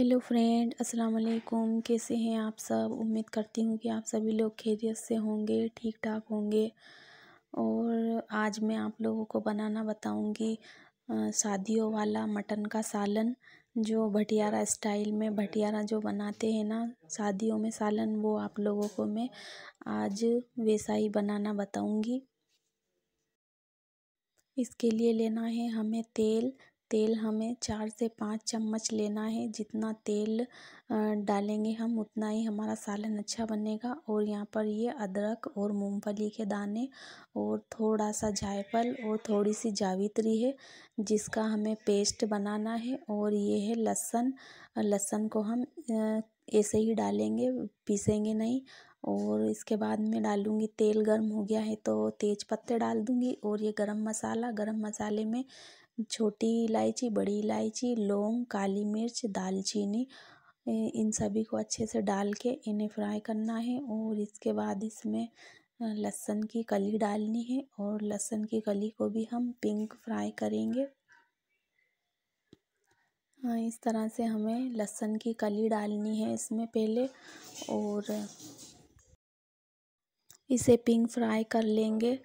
hello friend अस्सलाम वालेकुम कैसे हैं आप सब उम्मीद करती हूँ कि आप सभी लोग खैरियत से होंगे ठीक ठाक होंगे और आज मैं आप लोगों को बनाना बताऊँगी शादियों वाला मटन का सालन जो भटियारा स्टाइल में भटियारा जो बनाते हैं ना शादियों में सालन वो आप लोगों को मैं आज वैसा ही बनाना बताऊँगी इसके लिए लेना है हमें तेल तेल हमें चार से पाँच चम्मच लेना है जितना तेल डालेंगे हम उतना ही हमारा सालन अच्छा बनेगा और यहाँ पर ये अदरक और मूंगफली के दाने और थोड़ा सा जायफल और थोड़ी सी जावित्री है जिसका हमें पेस्ट बनाना है और ये है लहसन लहसन को हम ऐसे ही डालेंगे पीसेंगे नहीं और इसके बाद में डालूँगी तेल गर्म हो गया है तो तेज पत्ते डाल दूँगी और ये गरम मसाला गरम मसाले में छोटी इलायची बड़ी इलायची लौंग काली मिर्च दालचीनी इन सभी को अच्छे से डाल के इन्हें फ्राई करना है और इसके बाद इसमें लहसुन की कली डालनी है और लहसुन की कली को भी हम पिंक फ्राई करेंगे इस तरह से हमें लहसुन की कली डालनी है इसमें पहले और इसे पिंक फ्राई कर लेंगे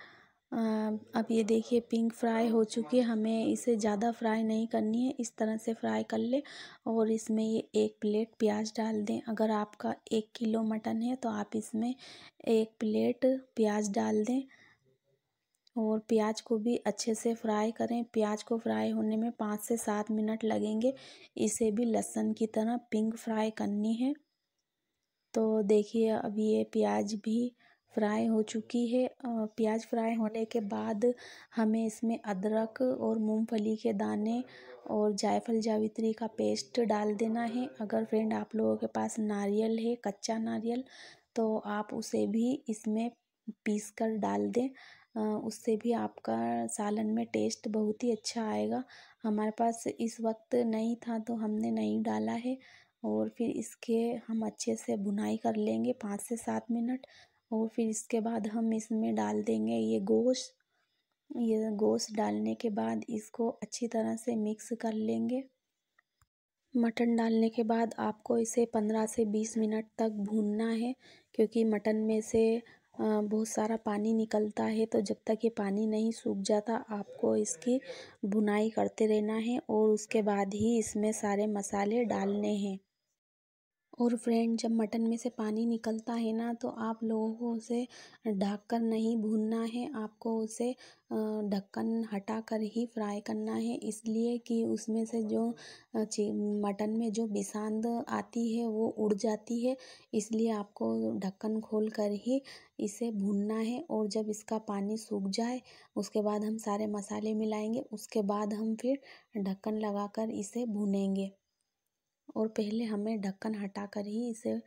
अब ये देखिए पिंक फ्राई हो चुकी है हमें इसे ज़्यादा फ्राई नहीं करनी है इस तरह से फ्राई कर ले और इसमें ये एक प्लेट प्याज डाल दें अगर आपका एक किलो मटन है तो आप इसमें एक प्लेट प्याज डाल दें और प्याज को भी अच्छे से फ्राई करें प्याज को फ्राई होने में पाँच से सात मिनट लगेंगे इसे भी लहसुन की तरह पिंक फ्राई करनी है तो देखिए अब ये प्याज भी फ्राई हो चुकी है प्याज फ्राई होने के बाद हमें इसमें अदरक और मूंगफली के दाने और जायफल जावित्री का पेस्ट डाल देना है अगर फ्रेंड आप लोगों के पास नारियल है कच्चा नारियल तो आप उसे भी इसमें पीस कर डाल दें उससे भी आपका सालन में टेस्ट बहुत ही अच्छा आएगा हमारे पास इस वक्त नहीं था तो हमने नहीं डाला है और फिर इसके हम अच्छे से बुनाई कर लेंगे पाँच से सात मिनट और फिर इसके बाद हम इसमें डाल देंगे ये गोश्त ये गोश्त डालने के बाद इसको अच्छी तरह से मिक्स कर लेंगे मटन डालने के बाद आपको इसे पंद्रह से बीस मिनट तक भूनना है क्योंकि मटन में से बहुत सारा पानी निकलता है तो जब तक ये पानी नहीं सूख जाता आपको इसकी भुनाई करते रहना है और उसके बाद ही इसमें सारे मसाले डालने हैं और फ्रेंड जब मटन में से पानी निकलता है ना तो आप लोगों को उसे ढक कर नहीं भूनना है आपको उसे ढक्कन हटा कर ही फ्राई करना है इसलिए कि उसमें से जो मटन में जो बिसांद आती है वो उड़ जाती है इसलिए आपको ढक्कन खोल कर ही इसे भूनना है और जब इसका पानी सूख जाए उसके बाद हम सारे मसाले मिलाएंगे उसके बाद हम फिर ढक्कन लगाकर इसे भूनेंगे और पहले हमें ढक्कन हटाकर ही इसे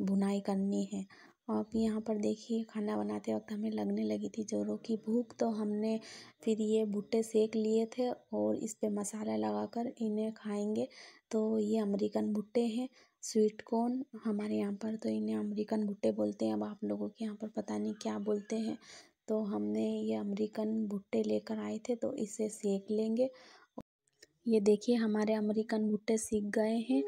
बुनाई करनी है आप यहाँ पर देखिए खाना बनाते वक्त हमें लगने लगी थी जोरों की भूख तो हमने फिर ये भुट्टे सेक लिए थे और इस पे मसाला लगाकर इन्हें खाएंगे तो ये अमेरिकन भुट्टे हैं स्वीट कॉर्न हमारे यहाँ पर तो इन्हें अमेरिकन भुट्टे बोलते हैं अब आप लोगों के यहाँ पर पता नहीं क्या बोलते हैं तो हमने ये अमेरिकन भुट्टे लेकर आए थे तो इसे सेक लेंगे ये देखिए हमारे अमेरिकन भुट्टे सीख गए हैं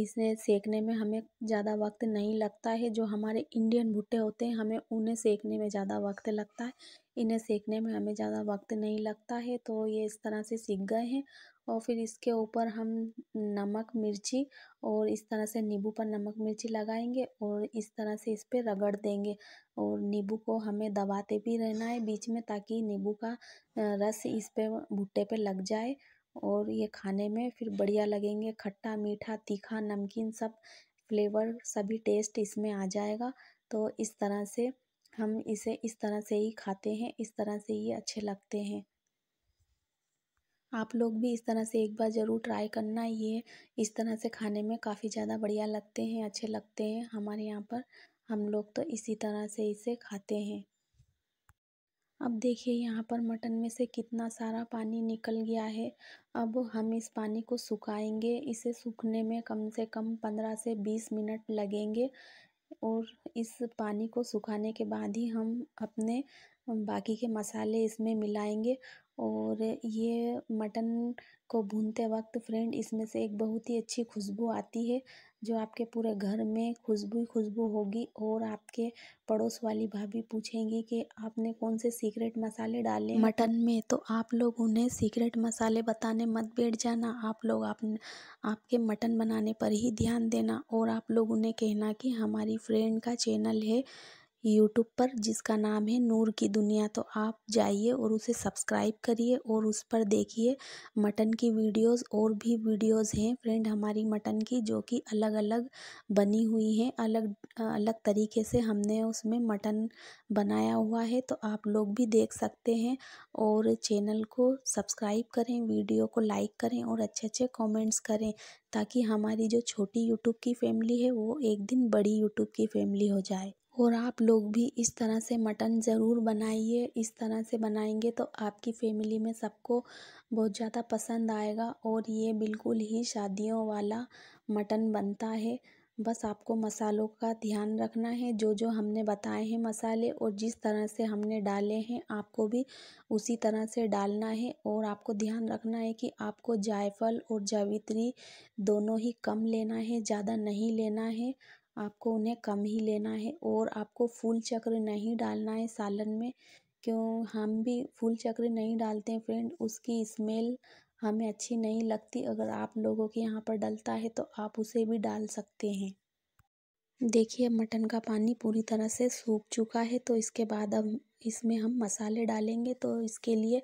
इसे सेकने में हमें ज़्यादा वक्त नहीं लगता है जो हमारे इंडियन भुट्टे होते हैं हमें उन्हें सेकने में ज़्यादा वक्त लगता है इन्हें सेकने में हमें ज़्यादा वक्त नहीं लगता है तो ये इस तरह से सीख गए हैं और फिर इसके ऊपर हम नमक मिर्ची और इस तरह से नींबू पर नमक मिर्ची लगाएंगे और इस तरह से इस पर रगड़ देंगे और नींबू को हमें दबाते भी रहना है बीच में ताकि नींबू का रस इस पर भुट्टे पर लग जाए और ये खाने में फिर बढ़िया लगेंगे खट्टा मीठा तीखा नमकीन सब फ्लेवर सभी टेस्ट इसमें आ जाएगा तो इस तरह से हम इसे इस तरह से ही खाते हैं इस तरह से ये अच्छे लगते हैं आप लोग भी इस तरह से एक बार ज़रूर ट्राई करना ये इस तरह से खाने में काफ़ी ज़्यादा बढ़िया लगते हैं अच्छे लगते हैं हमारे यहाँ पर हम लोग तो इसी तरह से इसे खाते हैं अब देखिए यहाँ पर मटन में से कितना सारा पानी निकल गया है अब हम इस पानी को सुखाएंगे इसे सूखने में कम से कम पंद्रह से बीस मिनट लगेंगे और इस पानी को सुखाने के बाद ही हम अपने बाकी के मसाले इसमें मिलाएंगे और ये मटन को भूनते वक्त फ्रेंड इसमें से एक बहुत ही अच्छी खुशबू आती है जो आपके पूरे घर में खुशबू ही खुशबू होगी और आपके पड़ोस वाली भाभी पूछेंगी कि आपने कौन से सीक्रेट मसाले डाले मटन में तो आप लोग उन्हें सीक्रेट मसाले बताने मत बैठ जाना आप लोग आप आपके मटन बनाने पर ही ध्यान देना और आप लोग उन्हें कहना कि हमारी फ्रेंड का चैनल है यूट्यूब पर जिसका नाम है नूर की दुनिया तो आप जाइए और उसे सब्सक्राइब करिए और उस पर देखिए मटन की वीडियोस और भी वीडियोस हैं फ्रेंड हमारी मटन की जो कि अलग अलग बनी हुई हैं अलग अलग तरीके से हमने उसमें मटन बनाया हुआ है तो आप लोग भी देख सकते हैं और चैनल को सब्सक्राइब करें वीडियो को लाइक करें और अच्छे अच्छे कॉमेंट्स करें ताकि हमारी जो छोटी यूट्यूब की फैमिली है वो एक दिन बड़ी यूट्यूब की फैमिली हो जाए और आप लोग भी इस तरह से मटन ज़रूर बनाइए इस तरह से बनाएंगे तो आपकी फ़ैमिली में सबको बहुत ज़्यादा पसंद आएगा और ये बिल्कुल ही शादियों वाला मटन बनता है बस आपको मसालों का ध्यान रखना है जो जो हमने बताए हैं मसाले और जिस तरह से हमने डाले हैं आपको भी उसी तरह से डालना है और आपको ध्यान रखना है कि आपको जायफल और जावित्री दोनों ही कम लेना है ज़्यादा नहीं लेना है आपको उन्हें कम ही लेना है और आपको फूल चक्र नहीं डालना है सालन में क्यों हम भी फूल चक्र नहीं डालते हैं फ्रेंड उसकी स्मेल हमें अच्छी नहीं लगती अगर आप लोगों के यहाँ पर डलता है तो आप उसे भी डाल सकते हैं देखिए मटन का पानी पूरी तरह से सूख चुका है तो इसके बाद अब इसमें हम मसाले डालेंगे तो इसके लिए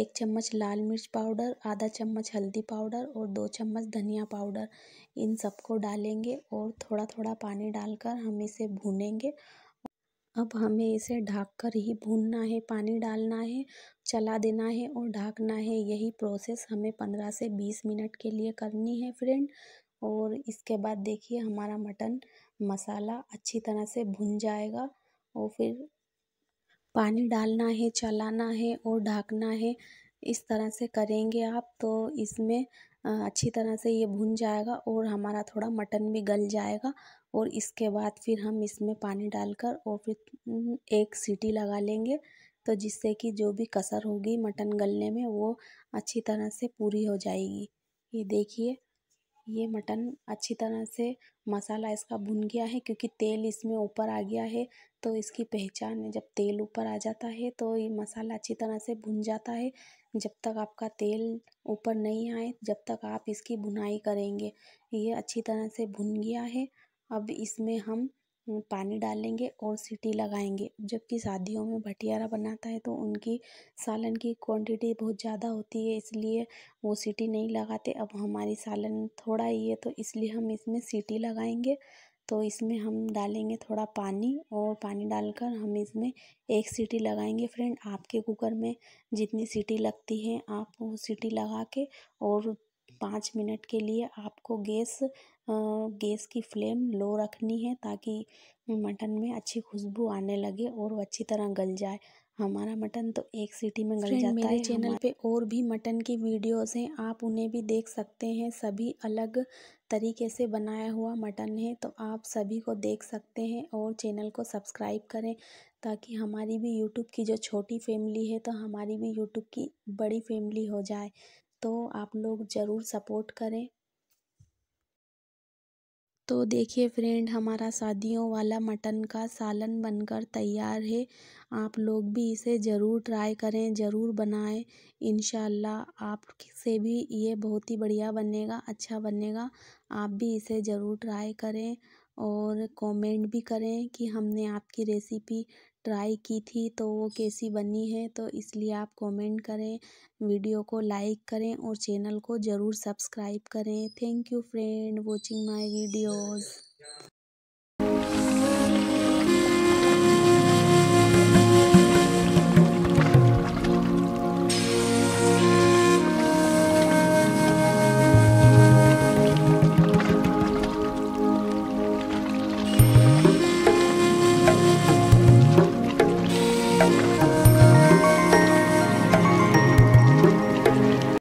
एक चम्मच लाल मिर्च पाउडर आधा चम्मच हल्दी पाउडर और दो चम्मच धनिया पाउडर इन सबको डालेंगे और थोड़ा थोड़ा पानी डालकर हम इसे भूनेंगे अब हमें इसे ढककर कर ही भूनना है पानी डालना है चला देना है और ढकना है यही प्रोसेस हमें पंद्रह से बीस मिनट के लिए करनी है फ्रेंड और इसके बाद देखिए हमारा मटन मसाला अच्छी तरह से भुन जाएगा और फिर पानी डालना है चलाना है और ढकना है इस तरह से करेंगे आप तो इसमें अच्छी तरह से ये भुन जाएगा और हमारा थोड़ा मटन भी गल जाएगा और इसके बाद फिर हम इसमें पानी डालकर और फिर हम्म, एक सीटी लगा लेंगे तो जिससे कि जो भी कसर होगी मटन गलने में वो अच्छी तरह से पूरी हो जाएगी ये देखिए ये मटन अच्छी तरह से मसाला इसका भुन गया है क्योंकि तेल इसमें ऊपर आ गया है तो इसकी पहचान है जब तेल ऊपर आ जाता है तो ये मसाला अच्छी तरह से भुन जाता है जब तक आपका तेल ऊपर नहीं आए जब तक आप इसकी भुनाई करेंगे ये अच्छी तरह से भुन गया है अब इसमें हम पानी डालेंगे और सीटी लगाएंगे जबकि शादियों में भटियारा बनाता है तो उनकी सालन की क्वांटिटी बहुत ज़्यादा होती है इसलिए वो सीटी नहीं लगाते अब हमारी सालन थोड़ा ही है तो इसलिए हम इसमें सीटी लगाएंगे तो इसमें हम डालेंगे थोड़ा पानी और पानी डालकर हम इसमें एक सीटी लगाएंगे फ्रेंड आपके कुकर में जितनी सीटी लगती है आप वो सीटी लगा के और पाँच मिनट के लिए आपको गैस गैस की फ्लेम लो रखनी है ताकि मटन में अच्छी खुशबू आने लगे और वो अच्छी तरह गल जाए हमारा मटन तो एक सीटी में गल जाता मेरे है चैनल पे और भी मटन की वीडियोस हैं आप उन्हें भी देख सकते हैं सभी अलग तरीके से बनाया हुआ मटन है तो आप सभी को देख सकते हैं और चैनल को सब्सक्राइब करें ताकि हमारी भी यूट्यूब की जो छोटी फैमिली है तो हमारी भी यूट्यूब की बड़ी फैमिली हो जाए तो आप लोग ज़रूर सपोर्ट करें तो देखिए फ्रेंड हमारा शादियों वाला मटन का सालन बनकर तैयार है आप लोग भी इसे ज़रूर ट्राई करें ज़रूर बनाएं इन आप से भी ये बहुत ही बढ़िया बनेगा अच्छा बनेगा आप भी इसे ज़रूर ट्राई करें और कमेंट भी करें कि हमने आपकी रेसिपी ट्राई की थी तो वो कैसी बनी है तो इसलिए आप कमेंट करें वीडियो को लाइक करें और चैनल को ज़रूर सब्सक्राइब करें thank you friend watching my videos